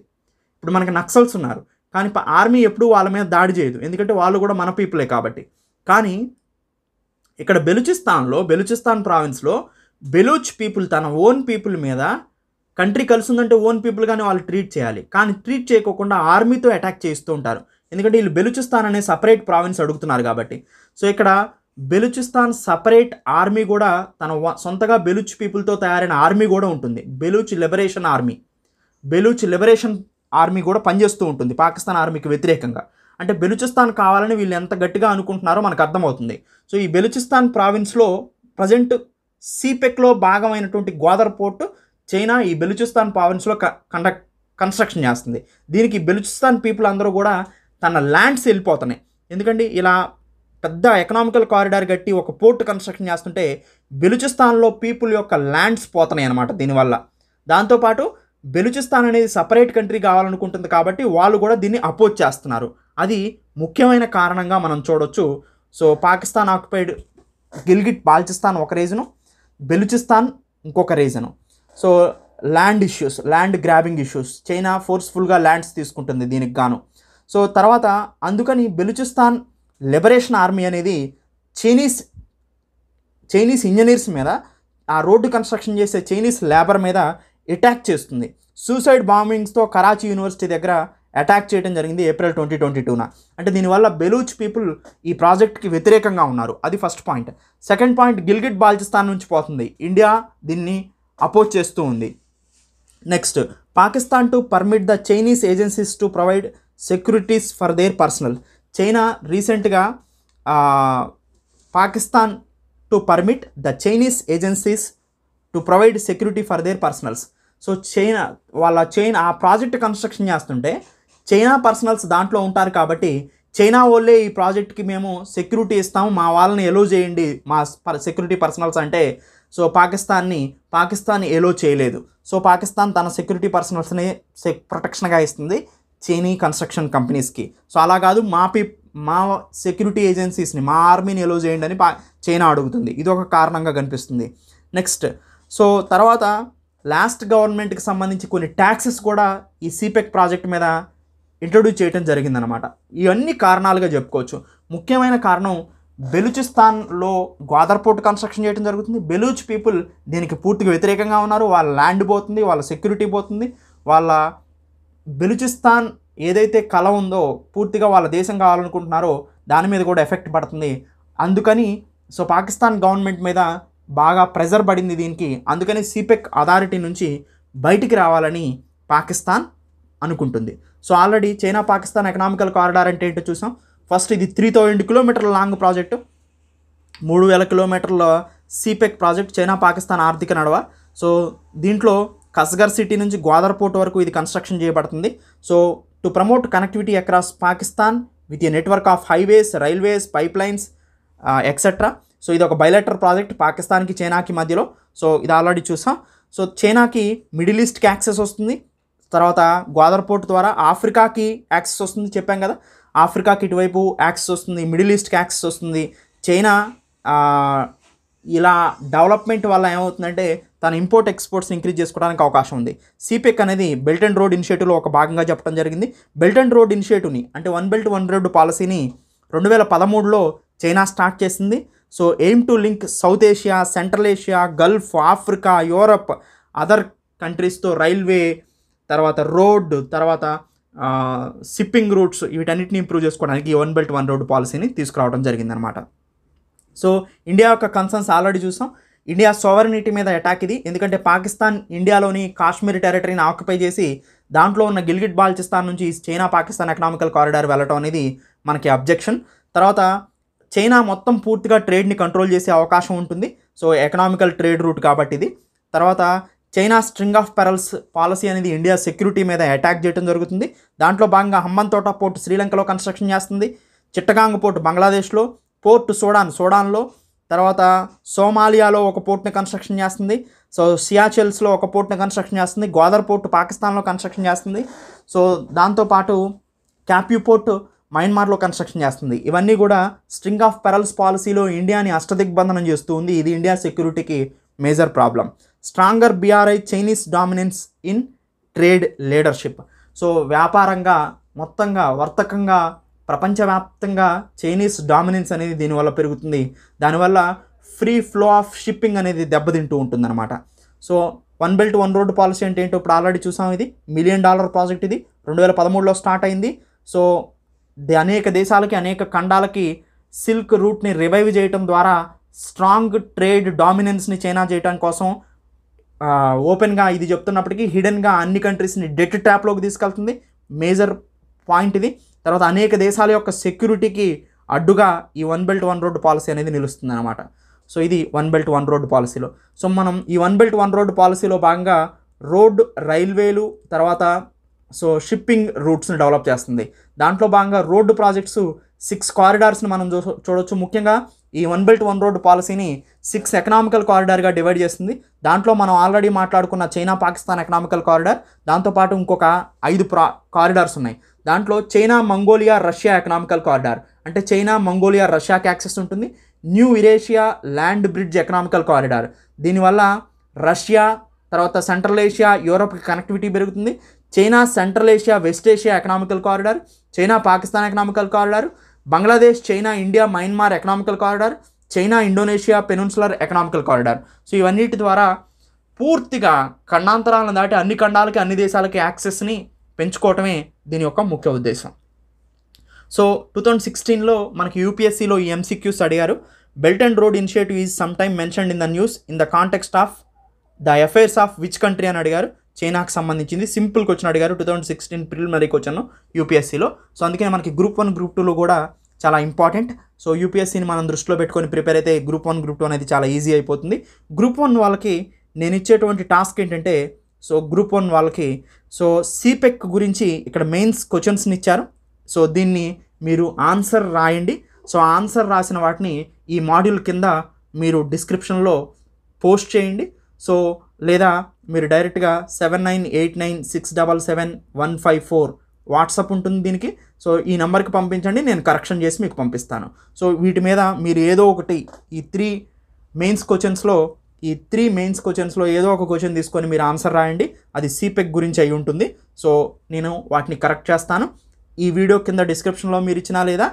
S1: ఇప్పుడు మనకి నక్సల్స్ ఉన్నారు కానీ ఆర్మీ ఎప్పుడూ వాళ్ళ మీద దాడి చేయదు ఎందుకంటే వాళ్ళు కూడా మన పీపులే కాబట్టి కానీ ఇక్కడ బెలుచిస్తాన్లో బెలుచిస్తాన్ ప్రావిన్స్లో బెలూచ్ పీపుల్ తన ఓన్ పీపుల్ మీద కంట్రీ కలిసి ఉందంటే ఓన్ కానీ వాళ్ళు ట్రీట్ చేయాలి కానీ ట్రీట్ చేయకోకుండా ఆర్మీతో అటాక్ చేస్తూ ఉంటారు ఎందుకంటే వీళ్ళు బెలుచిస్తాన్ అనే సపరేట్ ప్రావిన్స్ అడుగుతున్నారు కాబట్టి సో ఇక్కడ బెలుచిస్తాన్ సపరేట్ ఆర్మీ కూడా తన సొంతగా బెలుచ్ పీపుల్తో తయారైన ఆర్మీ కూడా ఉంటుంది Baloch liberation army Baloch liberation army కూడా పనిచేస్తూ ఉంటుంది పాకిస్తాన్ ఆర్మీకి వ్యతిరేకంగా అంటే బెలుచిస్తాన్ కావాలని వీళ్ళు ఎంత గట్టిగా అనుకుంటున్నారో మనకు అర్థమవుతుంది సో ఈ బెలుచిస్తాన్ ప్రావిన్స్లో ప్రజెంట్ సీపెక్లో భాగమైనటువంటి గోదర్ పోర్టు చైనా ఈ బెలుచిస్తాన్ ప్రావిన్స్లో కండక్ట్ కన్స్ట్రక్షన్ చేస్తుంది దీనికి బెలుచిస్తాన్ పీపుల్ అందరూ కూడా తన ల్యాండ్స్ వెళ్ళిపోతున్నాయి ఎందుకంటే ఇలా పెద్ద ఎకనామికల్ కారిడార్ కట్టి ఒక పోర్టు కన్స్ట్రక్షన్ చేస్తుంటే బెలుచిస్తాన్లో పీపుల్ యొక్క ల్యాండ్స్ పోతున్నాయి అనమాట దీనివల్ల దాంతోపాటు బెలుచిస్తాన్ అనేది సపరేట్ కంట్రీ కావాలనుకుంటుంది కాబట్టి వాళ్ళు కూడా దీన్ని అపోజ్ చేస్తున్నారు అది ముఖ్యమైన కారణంగా మనం చూడొచ్చు సో పాకిస్తాన్ ఆక్యుపైడ్ గిల్గిట్ బాల్చిస్తాన్ ఒక రీజను బెలుచిస్తాన్ ఇంకొక region so land issues land grabbing issues China ఫోర్స్ఫుల్గా ల్యాండ్స్ తీసుకుంటుంది దీనికి గాను సో తర్వాత అందుకని బెలుచిస్తాన్ లిబరేషన్ ఆర్మీ అనేది చైనీస్ చైనీస్ ఇంజనీర్స్ మీద ఆ రోడ్డు కన్స్ట్రక్షన్ చేసే చైనీస్ లేబర్ మీద అటాక్ చేస్తుంది సూసైడ్ బాంబింగ్స్తో కరాచీ యూనివర్సిటీ దగ్గర అటాక్ చేయడం జరిగింది ఏప్రిల్ ట్వంటీ ట్వంటీ టూన అంటే దీనివల్ల బెలూచ్ పీపుల్ ఈ ప్రాజెక్ట్కి వ్యతిరేకంగా ఉన్నారు అది first point second point Gilgit Baltistan నుంచి పోతుంది ఇండియా దీన్ని అపోజ్ చేస్తూ ఉంది next Pakistan to permit the Chinese agencies to provide securities for their personnel China రీసెంట్గా Pakistan to permit the Chinese agencies to provide security for their personnels so China వాళ్ళ చైనా ఆ ప్రాజెక్ట్ కన్స్ట్రక్షన్ చేస్తుంటే చైనా పర్సనల్స్ దాంట్లో ఉంటారు కాబట్టి చైనా వాళ్ళే ఈ ప్రాజెక్ట్కి మేము సెక్యూరిటీ ఇస్తాము మా వాళ్ళని ఎలో చేయండి మా సెక్యూరిటీ పర్సనల్స్ అంటే సో పాకిస్తాన్ని పాకిస్తాన్ ఎలో చేయలేదు సో పాకిస్తాన్ తన సెక్యూరిటీ పర్సనల్స్ని ప్రొటెక్షన్గా ఇస్తుంది చైనీ కన్స్ట్రక్షన్ కంపెనీస్కి సో అలా కాదు మా పీ మా సెక్యూరిటీ ఏజెన్సీస్ని మా ఆర్మీని ఎలో చేయండి అని పా చైనా అడుగుతుంది ఇది ఒక కారణంగా కనిపిస్తుంది నెక్స్ట్ సో తర్వాత లాస్ట్ గవర్నమెంట్కి సంబంధించి కొన్ని ట్యాక్సెస్ కూడా ఈ సిపెక్ ప్రాజెక్ట్ మీద ఇంట్రొడ్యూస్ చేయడం జరిగిందనమాట ఇవన్నీ కారణాలుగా చెప్పుకోవచ్చు ముఖ్యమైన కారణం బెలూచిస్తాన్లో గోదర్పోర్ట్ కన్స్ట్రక్షన్ చేయడం జరుగుతుంది బెలూచ్ పీపుల్ దీనికి పూర్తిగా వ్యతిరేకంగా ఉన్నారు వాళ్ళ ల్యాండ్ పోతుంది వాళ్ళ సెక్యూరిటీ పోతుంది వాళ్ళ బెలూచిస్తాన్ ఏదైతే కళ ఉందో పూర్తిగా వాళ్ళ దేశం కావాలనుకుంటున్నారో దాని మీద కూడా ఎఫెక్ట్ పడుతుంది అందుకని సో పాకిస్తాన్ గవర్నమెంట్ మీద బాగా ప్రెజర్ పడింది దీనికి అందుకని సిపెక్ అథారిటీ నుంచి బయటికి రావాలని పాకిస్తాన్ అనుకుంటుంది so already China Pakistan economical corridor అంటే ఏంటో చూసాం ఫస్ట్ ఇది త్రీ థౌజండ్ కిలోమీటర్ల లాంగ్ ప్రాజెక్టు మూడు వేల కిలోమీటర్ల సిపెక్ ప్రాజెక్ట్ చైనా పాకిస్తాన్ ఆర్థిక నడవ సో దీంట్లో కస్గర్ సిటీ నుంచి గోదావరి పోర్ట్ వరకు ఇది కన్స్ట్రక్షన్ చేయబడుతుంది so to promote connectivity across Pakistan with a network of highways railways pipelines etcetera so ఇది ఒక బయలెటర్ ప్రాజెక్ట్ పాకిస్తాన్కి చైనాకి మధ్యలో సో ఇది ఆల్రెడీ చూసాం సో చైనాకి మిడిల్ ఈస్ట్కి యాక్సెస్ వస్తుంది తర్వాత గ్వాదర్ పోర్ట్ ద్వారా ఆఫ్రికాకి యాక్సెస్ వస్తుంది చెప్పాం కదా ఆఫ్రికాకి ఇటువైపు యాక్సెస్ వస్తుంది మిడిల్ ఈస్ట్కి యాక్సెస్ వస్తుంది చైనా ఇలా డెవలప్మెంట్ వల్ల ఏమవుతుందంటే తన ఇంపోర్ట్ ఎక్స్పోర్ట్స్ ఇంక్రీజ్ చేసుకోవడానికి అవకాశం ఉంది సిపిఎక్ అనేది బెల్ట్ అండ్ రోడ్ ఇనిషియేటివ్లో ఒక భాగంగా చెప్పడం జరిగింది బెల్ట్ అండ్ రోడ్ ఇనిషియేటివ్ని అంటే వన్ బెల్ట్ వన్ రోడ్ పాలసీని రెండు వేల పదమూడులో చైనా స్టార్ట్ చేసింది so aim to link South Asia Central Asia Gulf Africa Europe other కంట్రీస్తో రైల్వే తర్వాత రోడ్ తర్వాత షిప్పింగ్ రూట్స్ వీటన్నిటిని ఇంప్రూవ్ చేసుకోవడానికి వన్ బెల్ట్ వన్ రోడ్ పాలసీని తీసుకురావడం జరిగిందనమాట సో ఇండియా యొక్క కన్సర్న్స్ ఆల్రెడీ చూసాం ఇండియా సోవరినిటీ మీద అటాక్ ఇది ఎందుకంటే పాకిస్తాన్ ఇండియాలోని కాశ్మీర్ టెరిటరీని ఆక్యుపై చేసి దాంట్లో ఉన్న గిల్గిట్ బాల్చిస్తాన్ నుంచి చైనా పాకిస్తాన్ ఎకనామికల్ కారిడార్ వెళ్ళటం అనేది మనకి అబ్జెక్షన్ తర్వాత చైనా మొత్తం పూర్తిగా ట్రేడ్ని కంట్రోల్ చేసే అవకాశం ఉంటుంది సో ఎకనామికల్ ట్రేడ్ రూట్ కాబట్టి ఇది తర్వాత China string of pearls policy అనేది ఇండియా సెక్యూరిటీ మీద అటాక్ చేయడం జరుగుతుంది దాంట్లో భాగంగా హమ్మంతోట పోర్టు శ్రీలంకలో కన్స్ట్రక్షన్ చేస్తుంది చిట్టగాంగ్ పోర్టు బంగ్లాదేశ్లో పోర్టు సోడాన్ సోడాన్లో తర్వాత సోమాలియాలో ఒక పోర్ట్ని కన్స్ట్రక్షన్ చేస్తుంది సో సియాచెల్స్లో ఒక పోర్ట్ని కన్స్ట్రక్షన్ చేస్తుంది గోదర్ పోర్టు పాకిస్తాన్లో కన్స్ట్రక్షన్ చేస్తుంది సో దాంతోపాటు క్యాప్యూ పోర్ట్ మయన్మార్లో కన్స్ట్రక్షన్ చేస్తుంది ఇవన్నీ కూడా స్ట్రింగ్ ఆఫ్ పెరల్స్ పాలసీలో ఇండియాని అష్టదిగ్బంధనం చేస్తూ ఉంది ఇది ఇండియా సెక్యూరిటీకి major problem stronger BRI Chinese dominance in trade leadership so వ్యాపారంగా మొత్తంగా వర్తకంగా ప్రపంచవ్యాప్తంగా చైనీస్ డామినెన్స్ అనేది దీనివల్ల పెరుగుతుంది దానివల్ల ఫ్రీ ఫ్లో ఆఫ్ షిప్పింగ్ అనేది దెబ్బతింటూ ఉంటుందన్నమాట so One belt one road policy అంటే ఏంటో ఇప్పుడు ఆల్రెడీ చూసాం ఇది మిలియన్ డాలర్ ప్రాజెక్ట్ ఇది రెండు వేల పదమూడులో స్టార్ట్ అయింది సో అనేక దేశాలకి అనేక ఖండాలకి సిల్క్ రూట్ని రివైవ్ చేయటం ద్వారా స్ట్రాంగ్ ట్రేడ్ డామినెన్స్ని చైనా చేయడం కోసం ఓపెన్గా ఇది చెప్తున్నప్పటికీ హిడెన్గా అన్ని కంట్రీస్ని డెట్ ట్యాప్లోకి తీసుకెళ్తుంది మేజర్ పాయింట్ ఇది తర్వాత అనేక దేశాల యొక్క సెక్యూరిటీకి అడ్డుగా ఈ one belt one road policy అనేది నిలుస్తుంది అనమాట సో ఇది వన్ బెల్ట్ వన్ రోడ్ పాలసీలో సో మనం ఈ వన్ బెల్ట్ వన్ రోడ్ పాలసీలో భాగంగా రోడ్ రైల్వేలు తర్వాత సో షిప్పింగ్ రూట్స్ని డెవలప్ చేస్తుంది దాంట్లో భాగంగా రోడ్డు ప్రాజెక్ట్స్ సిక్స్ కారిడార్స్ని మనం చూ చూడవచ్చు ముఖ్యంగా ఈ వన్ బెల్ట్ వన్ రోడ్ పాలసీని సిక్స్ ఎకనామికల్ కారిడార్గా డివైడ్ చేస్తుంది దాంట్లో మనం ఆల్రెడీ మాట్లాడుకున్న చైనా పాకిస్తాన్ ఎకనామికల్ కారిడార్ దాంతోపాటు ఇంకొక ఐదు ప్రా కారిడార్స్ ఉన్నాయి దాంట్లో China Mongolia Russia economical corridor అంటే చైనా మంగోలియా రష్యాకి యాక్సెస్ ఉంటుంది new Eurasia land bridge economical corridor దీనివల్ల రష్యా తర్వాత సెంట్రల్ ఏషియా యూరోప్కి కనెక్టివిటీ పెరుగుతుంది China Central Asia West Asia economical corridor China Pakistan economical corridor Bangladesh China India Myanmar economical corridor China Indonesia peninsular economical corridor so ఇవన్నిటి ద్వారా పూర్తిగా ఖండాంతరాలను దాటి అన్ని ఖండాలకి అన్ని దేశాలకి యాక్సెస్ని పెంచుకోవటమే దీని యొక్క ముఖ్య ఉద్దేశం సో టూ థౌజండ్ సిక్స్టీన్లో మనకి యూపీఎస్సీలో ఈ ఎంసీక్యూస్ అడిగారు belt and road initiative is some time mentioned in the news in the context of the affairs of which country అని అడిగారు చైనాకు సంబంధించింది సింపుల్ క్వశ్చన్ అడిగారు two thousand sixteen preliminary question యూపీఎస్సీలో సో అందుకని మనకి గ్రూప్ వన్ గ్రూప్ టూలో కూడా చాలా ఇంపార్టెంట్ సో యూపీఎస్సీని మనం దృష్టిలో పెట్టుకొని ప్రిపేర్ అయితే గ్రూప్ వన్ గ్రూప్ టూ అనేది చాలా ఈజీ అయిపోతుంది గ్రూప్ వన్ వాళ్ళకి నేను ఇచ్చేటువంటి టాస్క్ ఏంటంటే సో గ్రూప్ వన్ వాళ్ళకి సో సిపెక్ e గురించి ఇక్కడ మెయిన్స్ క్వశ్చన్స్ని ఇచ్చారు సో దీన్ని మీరు ఆన్సర్ రాయండి సో ఆన్సర్ రాసిన వాటిని ఈ మాడ్యూల్ కింద మీరు డిస్క్రిప్షన్లో పోస్ట్ చేయండి సో లేదా మీరు డైరెక్ట్గా seven nine eight nine six double seven one five four WhatsApp ఉంటుంది దీనికి సో ఈ నెంబర్కి పంపించండి నేను కరెక్షన్ చేసి మీకు పంపిస్తాను సో వీటి మీద మీరు ఏదో ఒకటి ఈ త్రీ మెయిన్స్ క్వశ్చన్స్లో ఈ త్రీ మెయిన్స్ క్వశ్చన్స్లో ఏదో ఒక క్వశ్చన్ తీసుకొని మీరు ఆన్సర్ రాయండి అది సీపెక్ గురించి అయి ఉంటుంది సో నేను వాటిని కరెక్ట్ చేస్తాను ఈ వీడియో కింద డిస్క్రిప్షన్లో మీరు ఇచ్చినా లేదా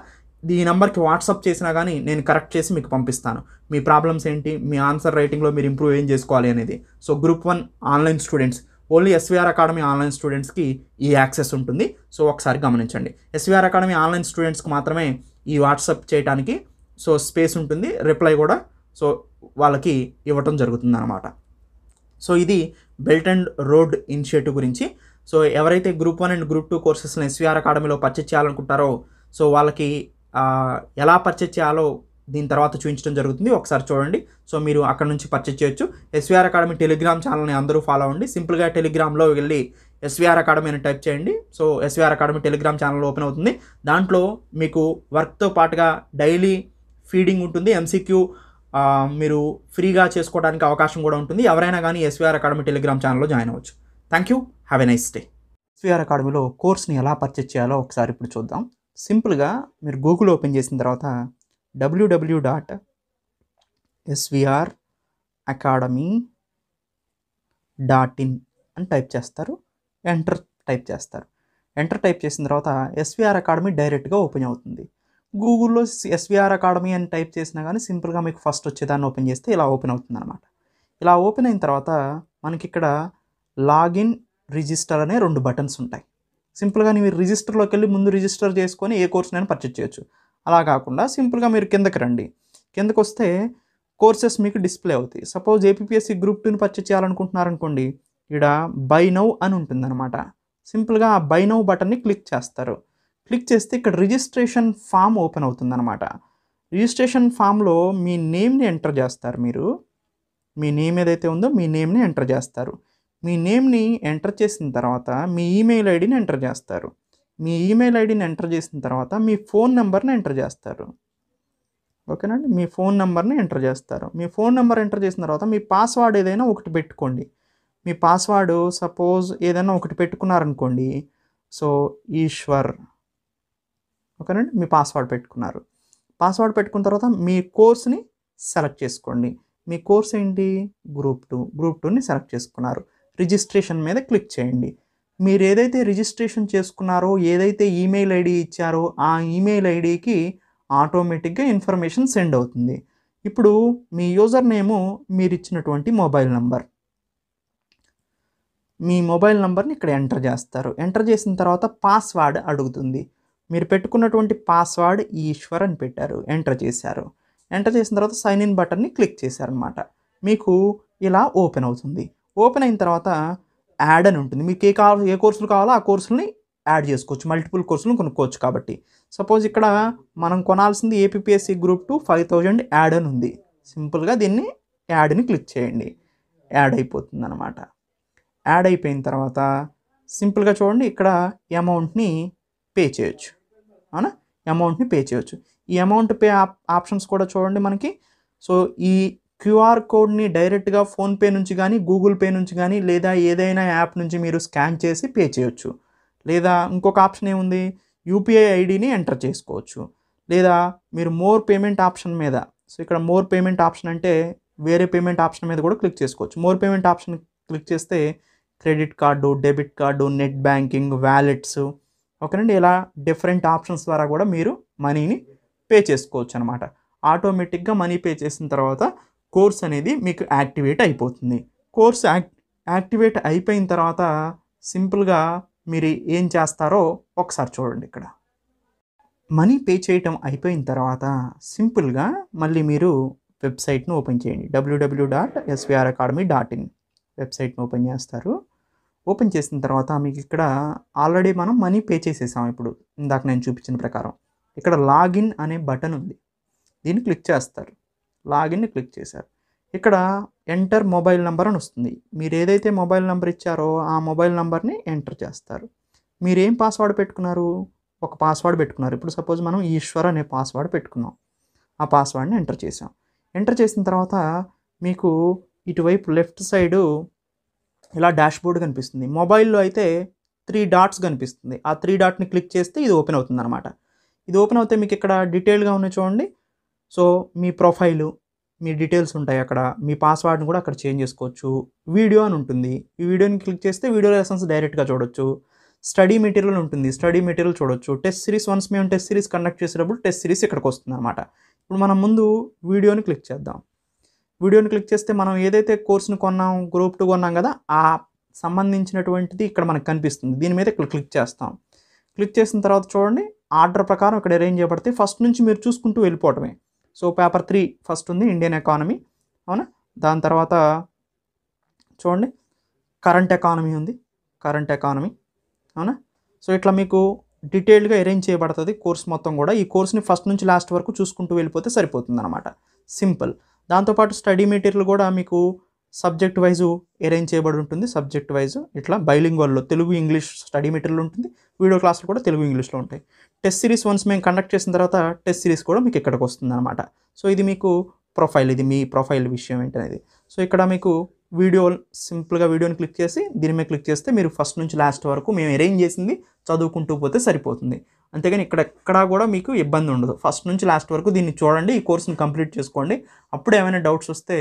S1: ఈ నెంబర్కి వాట్సాప్ చేసినా కానీ నేను కరెక్ట్ చేసి మీకు పంపిస్తాను మీ ప్రాబ్లమ్స్ ఏంటి మీ ఆన్సర్ రైటింగ్లో మీరు ఇంప్రూవ్ ఏం చేసుకోవాలి అనేది so group one online students only SVR academy online స్టూడెంట్స్కి ఈ యాక్సెస్ ఉంటుంది సో ఒకసారి గమనించండి ఎస్వీఆర్ అకాడమీ ఆన్లైన్ స్టూడెంట్స్కి మాత్రమే ఈ వాట్సాప్ చేయడానికి సో స్పేస్ ఉంటుంది రిప్లై కూడా సో వాళ్ళకి ఇవ్వటం జరుగుతుంది అనమాట సో ఇది బెల్ట్ అండ్ రోడ్ ఇనిషియేటివ్ గురించి సో ఎవరైతే group one and group two కోర్సెస్ని ఎస్వీఆర్ అకాడమీలో పర్చేజ్ చేయాలనుకుంటారో సో వాళ్ళకి ఎలా పర్చేజ్ చేయాలో దీని తర్వాత చూపించడం జరుగుతుంది ఒకసారి చూడండి సో మీరు అక్కడ నుంచి పర్చేజ్ చేయొచ్చు ఎస్వీఆర్ అకాడమీ టెలిగ్రామ్ ఛానల్ని అందరూ ఫాలో అవ్వండి సింపుల్గా టెలిగ్రామ్లో వెళ్ళి ఎస్వీఆర్ అకాడమీ అని టైప్ చేయండి so SVR academy Telegram channel open అవుతుంది దాంట్లో మీకు వర్క్తో పాటుగా డైలీ ఫీడింగ్ ఉంటుంది ఎంసీక్యూ మీరు ఫ్రీగా చేసుకోవడానికి అవకాశం కూడా ఉంటుంది ఎవరైనా కానీ ఎస్వీఆర్ అకాడమీ టెలిగ్రామ్ ఛానల్లో జాయిన్ అవ్వచ్చు thank you have a nice day SVR అకాడమీలో కోర్స్ని ఎలా పర్చేజ్ చేయాలో ఒకసారి ఇప్పుడు చూద్దాం సింపుల్గా మీరు గూగుల్ ఓపెన్ చేసిన తర్వాత W W dot SVR academy dot in అని టైప్ చేస్తారు ఎంటర్ టైప్ చేస్తారు ఎంటర్ టైప్ చేసిన తర్వాత ఎస్విఆర్ అకాడమీ డైరెక్ట్గా ఓపెన్ అవుతుంది గూగుల్లో ఎస్విఆర్ అకాడమీ అని టైప్ చేసినా కానీ సింపుల్గా మీకు ఫస్ట్ వచ్చేదాన్ని ఓపెన్ చేస్తే ఇలా ఓపెన్ అవుతుంది అనమాట ఇలా ఓపెన్ అయిన తర్వాత మనకి ఇక్కడ లాగిన్ రిజిస్టర్ అనే రెండు బటన్స్ ఉంటాయి సింపుల్గా మీరు రిజిస్టర్లోకి వెళ్ళి ముందు రిజిస్టర్ చేసుకొని ఏ కోర్సునైనా పర్చేజ్ చేయొచ్చు అలా కాకుండా సింపుల్గా మీరు కిందకి రండి కిందకు వస్తే కోర్సెస్ మీకు డిస్ప్లే అవుతాయి సపోజ్ ఏపీఎస్సి గ్రూప్ టూని పర్చేస్ చేయాలనుకుంటున్నారనుకోండి ఇక్కడ బై నౌ అని ఉంటుందన్నమాట సింపుల్గా ఆ బై నౌ బటన్ని క్లిక్ చేస్తారు క్లిక్ చేస్తే ఇక్కడ రిజిస్ట్రేషన్ ఫామ్ ఓపెన్ అవుతుందన్నమాట రిజిస్ట్రేషన్ ఫామ్లో మీ నేమ్ని ఎంటర్ చేస్తారు మీరు మీ నేమ్ ఏదైతే ఉందో మీ నేమ్ని ఎంటర్ చేస్తారు మీ నేమ్ని ఎంటర్ చేసిన తర్వాత మీ ఈమెయిల్ ఐడిని ఎంటర్ చేస్తారు మీ ఈమెయిల్ ఐడిని ఎంటర్ చేసిన తర్వాత మీ ఫోన్ నెంబర్ని ఎంటర్ చేస్తారు ఓకేనండి మీ ఫోన్ నెంబర్ని ఎంటర్ చేస్తారు మీ ఫోన్ నెంబర్ ఎంటర్ చేసిన తర్వాత మీ పాస్వర్డ్ ఏదైనా ఒకటి పెట్టుకోండి మీ పాస్వర్డ్ సపోజ్ ఏదైనా ఒకటి పెట్టుకున్నారనుకోండి సో ఈశ్వర్ ఓకేనండి మీ పాస్వర్డ్ పెట్టుకున్నారు పాస్వర్డ్ పెట్టుకున్న తర్వాత మీ కోర్స్ని సెలెక్ట్ చేసుకోండి మీ కోర్స్ ఏంటి గ్రూప్ టూ గ్రూప్ టూని సెలెక్ట్ చేసుకున్నారు రిజిస్ట్రేషన్ మీద క్లిక్ చేయండి మీరు ఏదైతే రిజిస్ట్రేషన్ చేసుకున్నారో ఏదైతే ఈమెయిల్ ఐడి ఇచ్చారో ఆ ఈమెయిల్ ఐడికి ఆటోమేటిక్గా ఇన్ఫర్మేషన్ సెండ్ అవుతుంది ఇప్పుడు మీ యూజర్ నేము మీరు ఇచ్చినటువంటి మొబైల్ నంబర్ మీ మొబైల్ నంబర్ని ఇక్కడ ఎంటర్ చేస్తారు ఎంటర్ చేసిన తర్వాత పాస్వర్డ్ అడుగుతుంది మీరు పెట్టుకున్నటువంటి పాస్వర్డ్ ఈశ్వర్ అని పెట్టారు ఎంటర్ చేశారు ఎంటర్ చేసిన తర్వాత సైన్ ఇన్ బటన్ని క్లిక్ చేశారనమాట మీకు ఇలా ఓపెన్ అవుతుంది ఓపెన్ అయిన తర్వాత యాడ్ అని ఉంటుంది మీకు ఏ కావాలి ఏ కోర్సులు కావాలో ఆ కోర్సులని యాడ్ చేసుకోవచ్చు మల్టిపుల్ కోర్సులను కొనుక్కోవచ్చు కాబట్టి సపోజ్ ఇక్కడ మనం కొనాల్సింది APSC group two five thousand add అని ఉంది సింపుల్గా దీన్ని యాడ్ని క్లిక్ చేయండి యాడ్ అయిపోతుంది అనమాట యాడ్ అయిపోయిన తర్వాత సింపుల్గా చూడండి ఇక్కడ అమౌంట్ని పే చేయొచ్చు అవునా అమౌంట్ని పే చేయొచ్చు ఈ అమౌంట్ పే ఆప్షన్స్ కూడా చూడండి మనకి సో ఈ క్యూఆర్ కోడ్ని డైరెక్ట్గా ఫోన్పే నుంచి కానీ గూగుల్ పే నుంచి కానీ లేదా ఏదైనా యాప్ నుంచి మీరు స్కాన్ చేసి పే చేయొచ్చు లేదా ఇంకొక ఆప్షన్ ఏముంది యూపీఐ ఐడిని ఎంటర్ చేసుకోవచ్చు లేదా మీరు మోర్ పేమెంట్ ఆప్షన్ మీద సో ఇక్కడ మోర్ పేమెంట్ ఆప్షన్ అంటే వేరే పేమెంట్ ఆప్షన్ మీద కూడా క్లిక్ చేసుకోవచ్చు మోర్ పేమెంట్ ఆప్షన్ క్లిక్ చేస్తే credit card debit card net banking wallets ఓకేనండి ఇలా డిఫరెంట్ ఆప్షన్స్ ద్వారా కూడా మీరు మనీని పే చేసుకోవచ్చు అనమాట ఆటోమేటిక్గా మనీ పే చేసిన తర్వాత కోర్స్ అనేది మీకు యాక్టివేట్ అయిపోతుంది కోర్స్ యాక్ యాక్టివేట్ అయిపోయిన తర్వాత సింపుల్గా మీరు ఏం చేస్తారో ఒకసారి చూడండి ఇక్కడ మనీ పే చేయటం అయిపోయిన తర్వాత సింపుల్గా మళ్ళీ మీరు వెబ్సైట్ను ఓపెన్ చేయండి W W dot SVR academy dot in వెబ్సైట్ను ఓపెన్ చేస్తారు ఓపెన్ చేసిన తర్వాత మీకు ఇక్కడ ఆల్రెడీ మనం మనీ పే చేసేసాం ఇప్పుడు ఇందాక నేను చూపించిన ప్రకారం ఇక్కడ లాగిన్ అనే బటన్ ఉంది దీన్ని క్లిక్ చేస్తారు లాగిన్ని క్లిక్ చేశారు ఇక్కడ ఎంటర్ మొబైల్ నెంబర్ అని వస్తుంది మీరు ఏదైతే మొబైల్ నెంబర్ ఇచ్చారో ఆ మొబైల్ నెంబర్ని ఎంటర్ చేస్తారు మీరు ఏం పాస్వర్డ్ పెట్టుకున్నారు ఒక పాస్వర్డ్ పెట్టుకున్నారు ఇప్పుడు సపోజ్ మనం ఈశ్వర్ అనే పాస్వర్డ్ పెట్టుకున్నాం ఆ పాస్వర్డ్ని ఎంటర్ చేసాం ఎంటర్ చేసిన తర్వాత మీకు ఇటువైపు లెఫ్ట్ సైడు ఇలా డాష్బోర్డ్ కనిపిస్తుంది మొబైల్లో అయితే త్రీ డాట్స్ కనిపిస్తుంది ఆ త్రీ డాట్ని క్లిక్ చేస్తే ఇది ఓపెన్ అవుతుంది అనమాట ఇది ఓపెన్ అవుతే మీకు ఇక్కడ డీటెయిల్గా ఉన్న చూడండి సో మీ ప్రొఫైలు మీ డీటెయిల్స్ ఉంటాయి అక్కడ మీ పాస్వర్డ్ని కూడా అక్కడ చేంజ్ చేసుకోవచ్చు వీడియో అని ఉంటుంది ఈ వీడియోని క్లిక్ చేస్తే వీడియో లెసన్స్ డైరెక్ట్గా చూడొచ్చు స్టడీ మెటీరియల్ ఉంటుంది స్టడీ మెటీరియల్ చూడొచ్చు టెస్ట్ సిరీస్ వన్స్ మేము టెస్ట్ సిరీస్ కండక్ట్ చేసేటప్పుడు టెస్ట్ సిరీస్ ఇక్కడికి వస్తుంది అనమాట ఇప్పుడు మనం ముందు వీడియోని క్లిక్ చేద్దాం వీడియోని క్లిక్ చేస్తే మనం ఏదైతే కోర్సును కొన్నాం గ్రూప్ టూ కొన్నాం కదా ఆ సంబంధించినటువంటిది ఇక్కడ మనకు కనిపిస్తుంది దీని మీద ఇక్కడ క్లిక్ చేస్తాం క్లిక్ చేసిన తర్వాత చూడండి ఆర్డర్ ప్రకారం ఇక్కడ అరేంజ్ చేయబడితే ఫస్ట్ నుంచి మీరు చూసుకుంటూ వెళ్ళిపోవటమే సో పేపర్ త్రీ ఫస్ట్ ఉంది ఇండియన్ ఎకానమీ అవునా దాని తర్వాత చూడండి కరెంట్ ఎకానమీ ఉంది కరెంట్ ఎకానమీ అవునా సో ఇట్లా మీకు డీటెయిల్డ్గా అరేంజ్ చేయబడుతుంది కోర్స్ మొత్తం కూడా ఈ కోర్స్ని ఫస్ట్ నుంచి లాస్ట్ వరకు చూసుకుంటూ వెళ్ళిపోతే సరిపోతుంది అనమాట సింపుల్ దాంతోపాటు స్టడీ మెటీరియల్ కూడా మీకు సబ్జెక్ట్ వైజు అరేంజ్ చేయబడి ఉంటుంది సబ్జెక్ట్ వైజు ఇట్లా బైలింగ్వల్లో తెలుగు ఇంగ్లీష్ స్టడీ మెటీరియల్ ఉంటుంది వీడియో క్లాసులు కూడా తెలుగు ఇంగ్లీష్లో ఉంటాయి టెస్ట్ సిరీస్ వన్స్ మేము కండక్ట్ చేసిన తర్వాత టెస్ట్ సిరీస్ కూడా మీకు ఇక్కడికి అనమాట సో ఇది మీకు ప్రొఫైల్ ఇది మీ ప్రొఫైల్ విషయం ఏంటనేది సో ఇక్కడ మీకు వీడియో సింపుల్గా వీడియోని క్లిక్ చేసి దీని మీద క్లిక్ చేస్తే మీరు ఫస్ట్ నుంచి లాస్ట్ వరకు మేము అరేంజ్ చేసింది చదువుకుంటూ పోతే సరిపోతుంది అంతేగాని ఇక్కడ ఎక్కడా కూడా మీకు ఇబ్బంది ఉండదు ఫస్ట్ నుంచి లాస్ట్ వరకు దీన్ని చూడండి ఈ కోర్సును కంప్లీట్ చేసుకోండి అప్పుడు ఏమైనా డౌట్స్ వస్తే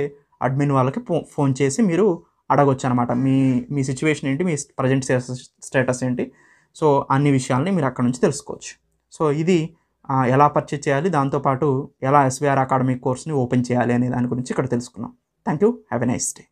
S1: అడ్మిన్ వాళ్ళకి ఫోన్ చేసి మీరు అడగొచ్చు అనమాట మీ మీ సిచ్యువేషన్ ఏంటి మీ ప్రజెంట్ స్టేటస్ ఏంటి సో అన్ని విషయాల్ని మీరు అక్కడ నుంచి తెలుసుకోవచ్చు సో ఇది ఎలా పర్చేజ్ చేయాలి దాంతోపాటు ఎలా ఎస్విఆర్ అకాడమిక్ కోర్స్ని ఓపెన్ చేయాలి అనే దాని గురించి ఇక్కడ తెలుసుకున్నాం thank you have a nice day